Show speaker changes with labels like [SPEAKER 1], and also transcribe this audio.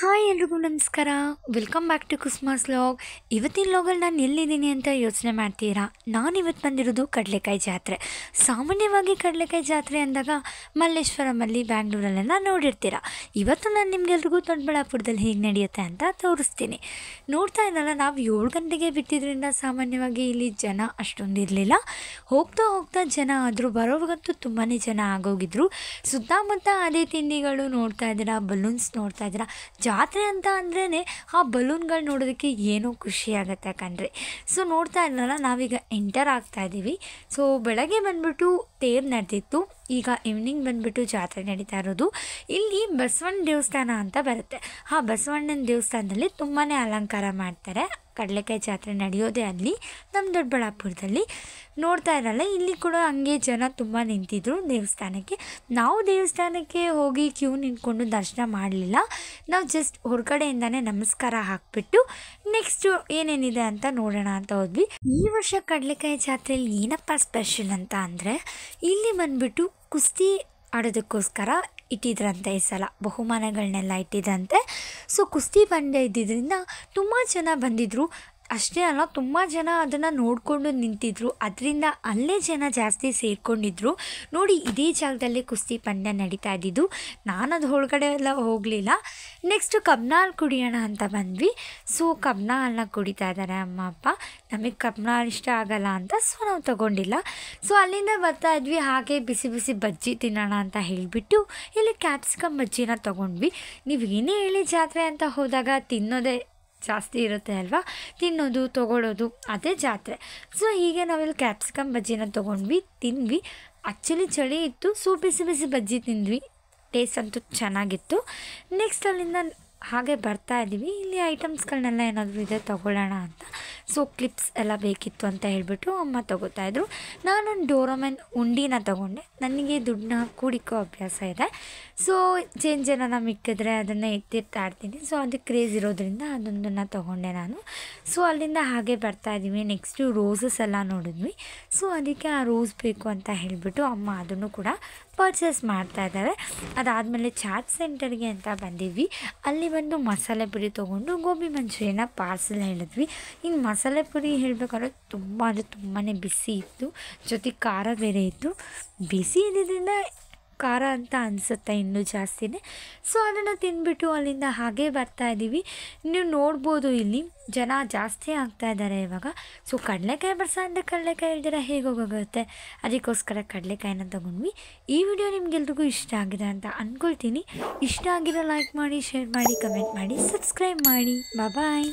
[SPEAKER 1] hi ಎಲ್ರಿಗೂ ನಮಸ್ಕಾರ welcome back to Christmas vlog ಇವತ್ತಿನ ಲಾಗಲ್ಲಿ ನಾನು ಎಲ್ಲಿದ್ದೀನಿ ಅಂತ ಯೋಚನೆ ಮಾಡ್ತೀರಾ ನಾನು ಇವತ್ತು ಬಂದಿರೋದು ಕಡಲೆಕಾಯಿ ಜಾತ್ರೆ ಸಾಮಾನ್ಯವಾಗಿ ಕಡಲೆಕಾಯಿ ಜಾತ್ರೆ ಅಂದಾಗ ಮಲ್ಲೇಶ್ವರಮಲ್ಲಿ ಬ್ಯಾಂಗ್ಳೂರಲ್ಲೆಲ್ಲ ನೋಡಿರ್ತೀರ ಇವತ್ತು ನಾನು ನಿಮಗೆಲ್ರಿಗೂ ದೊಡ್ಡಬಳ್ಳಾಪುರದಲ್ಲಿ ಹೇಗೆ ನಡೆಯುತ್ತೆ ಅಂತ ತೋರಿಸ್ತೀನಿ ನೋಡ್ತಾ ಇದ್ದಲ್ಲ ನಾವು ಏಳು ಗಂಟೆಗೆ ಬಿಟ್ಟಿದ್ದರಿಂದ ಸಾಮಾನ್ಯವಾಗಿ ಇಲ್ಲಿ ಜನ ಅಷ್ಟೊಂದು ಇರಲಿಲ್ಲ ಹೋಗ್ತಾ ಹೋಗ್ತಾ ಜನ ಆದರೂ ಬರೋವಾಗಂತೂ ತುಂಬಾ ಜನ ಆಗೋಗಿದ್ರು ಸುತ್ತಮುತ್ತ ಅದೇ ತಿಂಡಿಗಳು ನೋಡ್ತಾ ಇದ್ದೀರಾ ಬಲೂನ್ಸ್ ನೋಡ್ತಾ ಇದ್ದೀರಾ ಜಾತ್ರೆ ಅಂತ ಅಂದ್ರೇ ಆ ಬಲೂನ್ಗಳು ನೋಡೋದಕ್ಕೆ ಏನೋ ಖುಷಿ ಆಗುತ್ತೆ ಕಣ್ರಿ ಸೊ ನೋಡ್ತಾ ಇದ್ನಲ್ಲ ನಾವೀಗ ಎಂಟರ್ ಆಗ್ತಾ ಇದ್ದೀವಿ ಸೊ ಬೆಳಗ್ಗೆ ಬಂದ್ಬಿಟ್ಟು ತೇರ್ ನಡೆದಿತ್ತು ಈಗ ಈವ್ನಿಂಗ್ ಬಂದ್ಬಿಟ್ಟು ಜಾತ್ರೆ ನಡೀತಾ ಇರೋದು ಇಲ್ಲಿ ಬಸವಣ್ಣ ದೇವಸ್ಥಾನ ಅಂತ ಬರುತ್ತೆ ಆ ಬಸವಣ್ಣನ ದೇವಸ್ಥಾನದಲ್ಲಿ ತುಂಬಾ ಅಲಂಕಾರ ಮಾಡ್ತಾರೆ ಕಡಲೆಕಾಯಿ ಜಾತ್ರೆ ನಡೆಯೋದೇ ಅಲ್ಲಿ ನಮ್ಮ ದೊಡ್ಡಬಳ್ಳಾಪುರದಲ್ಲಿ ನೋಡ್ತಾ ಇರಲ್ಲ ಇಲ್ಲಿ ಕೂಡ ಹಂಗೆ ಜನ ತುಂಬ ನಿಂತಿದ್ರು ದೇವಸ್ಥಾನಕ್ಕೆ ನಾವು ದೇವಸ್ಥಾನಕ್ಕೆ ಹೋಗಿ ಕ್ಯೂ ನಿಂತ್ಕೊಂಡು ದರ್ಶನ ಮಾಡಲಿಲ್ಲ ನಾವು ಜಸ್ಟ್ ಹೊರಗಡೆಯಿಂದನೇ ನಮಸ್ಕಾರ ಹಾಕ್ಬಿಟ್ಟು ನೆಕ್ಸ್ಟು ಏನೇನಿದೆ ಅಂತ ನೋಡೋಣ ಅಂತ ಹೋದ್ವಿ ಈ ವರ್ಷ ಕಡಲೆಕಾಯಿ ಜಾತ್ರೆಯಲ್ಲಿ ಏನಪ್ಪ ಸ್ಪೆಷಲ್ ಅಂತ ಅಂದರೆ ಇಲ್ಲಿ ಬಂದುಬಿಟ್ಟು ಕುಸ್ತಿ ಆಡೋದಕ್ಕೋಸ್ಕರ ಇಟ್ಟಿದ್ರಂತೆ ಈ ಸಲ ಬಹುಮಾನಗಳನ್ನೆಲ್ಲ ಇಟ್ಟಿದ್ರಂತೆ ಸೊ ಕುಸ್ತಿ ಬಂಡೆ ಇದ್ದಿದ್ದರಿಂದ ತುಂಬ ಜನ ಬಂದಿದ್ದರು ಅಷ್ಟೇ ಅಲ್ಲ ತುಂಬ ಜನ ಅದನ್ನು ನೋಡಿಕೊಂಡು ನಿಂತಿದ್ರು ಅದರಿಂದ ಅಲ್ಲೇ ಜನ ಜಾಸ್ತಿ ಸೇರಿಕೊಂಡಿದ್ರು ನೋಡಿ ಇದೇ ಜಾಗದಲ್ಲೇ ಕುಸ್ತಿ ಪಂದ್ಯ ನಡೀತಾ ಇದ್ದಿದ್ದು ಅದು ಒಳಗಡೆ ಎಲ್ಲ ಹೋಗಲಿಲ್ಲ ನೆಕ್ಸ್ಟು ಕಬ್ನಾಳ್ ಕುಡಿಯೋಣ ಅಂತ ಬಂದ್ವಿ ಸೊ ಕಬ್ನಾಳನ್ನ ಕುಡಿತಾ ಇದ್ದಾರೆ ಅಮ್ಮ ಅಪ್ಪ ನಮಗೆ ಕಬ್ನಾಳ್ ಇಷ್ಟ ಆಗಲ್ಲ ಅಂತ ಸೊ ನಾವು ತೊಗೊಂಡಿಲ್ಲ ಸೊ ಅಲ್ಲಿಂದ ಬರ್ತಾ ಇದ್ವಿ ಹಾಗೆ ಬಿಸಿ ಬಿಸಿ ಬಜ್ಜಿ ತಿನ್ನೋಣ ಅಂತ ಹೇಳಿಬಿಟ್ಟು ಇಲ್ಲಿ ಕ್ಯಾಪ್ಸಿಕಮ್ ಬಜ್ಜಿನ ತೊಗೊಂಡ್ವಿ ನೀವು ಏನೇ ಹೇಳಿ ಜಾತ್ರೆ ಅಂತ ಹೋದಾಗ ತಿನ್ನೋದೇ ಜಾಸ್ತಿ ಇರುತ್ತೆ ಅಲ್ವಾ ತಿನ್ನೋದು ತೊಗೊಳ್ಳೋದು ಅದೇ ಜಾತ್ರೆ ಸೊ ಹೀಗೆ ನಾವಿಲ್ಲಿ ಕ್ಯಾಪ್ಸಿಕಮ್ ಬಜ್ಜಿನ ತೊಗೊಂಡ್ವಿ ತಿನ್ವಿ ಆ್ಯಕ್ಚುಲಿ ಚಳಿ ಇತ್ತು ಸೊ ಬಿಸಿ ಬಿಸಿ ಬಜ್ಜಿ ತಿಂದ್ವಿ ಟೇಸ್ಟ್ ಅಂತೂ ಚೆನ್ನಾಗಿತ್ತು ನೆಕ್ಸ್ಟ್ ಅಲ್ಲಿಂದ ಹಾಗೆ ಬರ್ತಾ ಇದ್ದೀವಿ ಇಲ್ಲಿ ಐಟಮ್ಸ್ಗಳನ್ನೆಲ್ಲ ಏನಾದರೂ ಇದೆ ತೊಗೊಳ್ಳೋಣ ಅಂತ ಸೊ ಕ್ಲಿಪ್ಸ್ ಎಲ್ಲ ಬೇಕಿತ್ತು ಅಂತ ಹೇಳಿಬಿಟ್ಟು ಅಮ್ಮ ತೊಗೋತಾಯಿದ್ರು ನಾನೊಂದು ಡೋರೋಮೆನ್ ಉಂಡಿನ ತೊಗೊಂಡೆ ನನಗೆ ದುಡ್ಡನ್ನ ಕೂಡಿಕೋ ಅಭ್ಯಾಸ ಇದೆ ಸೊ ಚೇಂಜ್ ಏನಾರ ಮಿಕ್ಕಿದ್ರೆ ಅದನ್ನು ಎತ್ತಿರ್ತಾ ಇರ್ತೀನಿ ಸೊ ಅದು ಕ್ರೇಜ್ ಇರೋದ್ರಿಂದ ಅದೊಂದನ್ನು ತೊಗೊಂಡೆ ನಾನು ಸೊ ಅಲ್ಲಿಂದ ಹಾಗೆ ಬರ್ತಾ ಇದ್ದೀವಿ ನೆಕ್ಸ್ಟು ರೋಸಸ್ ಎಲ್ಲ ನೋಡಿದ್ವಿ ಸೊ ಅದಕ್ಕೆ ಆ ರೋಸ್ ಬೇಕು ಅಂತ ಹೇಳಿಬಿಟ್ಟು ಅಮ್ಮ ಅದನ್ನು ಕೂಡ ಪರ್ಚೇಸ್ ಮಾಡ್ತಾ ಇದ್ದಾರೆ ಅದಾದಮೇಲೆ ಚಾಟ್ ಸೆಂಟರ್ಗೆ ಅಂತ ಬಂದಿದ್ವಿ ಅಲ್ಲಿ ಬಂದು ಮಸಾಲೆ ಪುರಿ ತೊಗೊಂಡು ಗೋಬಿ ಮಂಚೂರಿಯನ್ನ ಪಾರ್ಸಲ್ ಹೇಳಿದ್ವಿ ಇನ್ನು ಮಸಾಲೆ ಪುರಿ ಹೇಳಬೇಕಾದ್ರೆ ತುಂಬ ಅಂದರೆ ತುಂಬಾ ಬಿಸಿ ಇತ್ತು ಜೊತೆಗೆ ಖಾರ ಬೇರೆ ಇತ್ತು ಬಿಸಿ ಇದ್ದಿದ್ದರಿಂದ ಖಾರ ಅಂತ ಅನಿಸುತ್ತೆ ಇನ್ನೂ ಜಾಸ್ತಿನೇ ಸೊ ಅದನ್ನು ತಿಂದ್ಬಿಟ್ಟು ಅಲ್ಲಿಂದ ಹಾಗೆ ಬರ್ತಾ ಇದ್ದೀವಿ ನೀವು ನೋಡ್ಬೋದು ಇಲ್ಲಿ ಜನ ಜಾಸ್ತಿ ಆಗ್ತಾ ಇದ್ದಾರೆ ಇವಾಗ ಸೊ ಕಡಲೆಕಾಯಿ ಅಂದರೆ ಕಡಲೆಕಾಯಿ ಇಲ್ದಿರ ಹೇಗೋಗುತ್ತೆ ಅದಕ್ಕೋಸ್ಕರ ಕಡಲೆಕಾಯಿನ ತಗೊಂಡ್ವಿ ಈ ವಿಡಿಯೋ ನಿಮಗೆಲ್ರಿಗೂ ಇಷ್ಟ ಆಗಿದೆ ಅಂತ ಅಂದ್ಕೊಳ್ತೀನಿ ಇಷ್ಟ ಆಗಿರೋ ಲೈಕ್ ಮಾಡಿ ಶೇರ್ ಮಾಡಿ ಕಮೆಂಟ್ ಮಾಡಿ ಸಬ್ಸ್ಕ್ರೈಬ್ ಮಾಡಿ ಬಾಯ್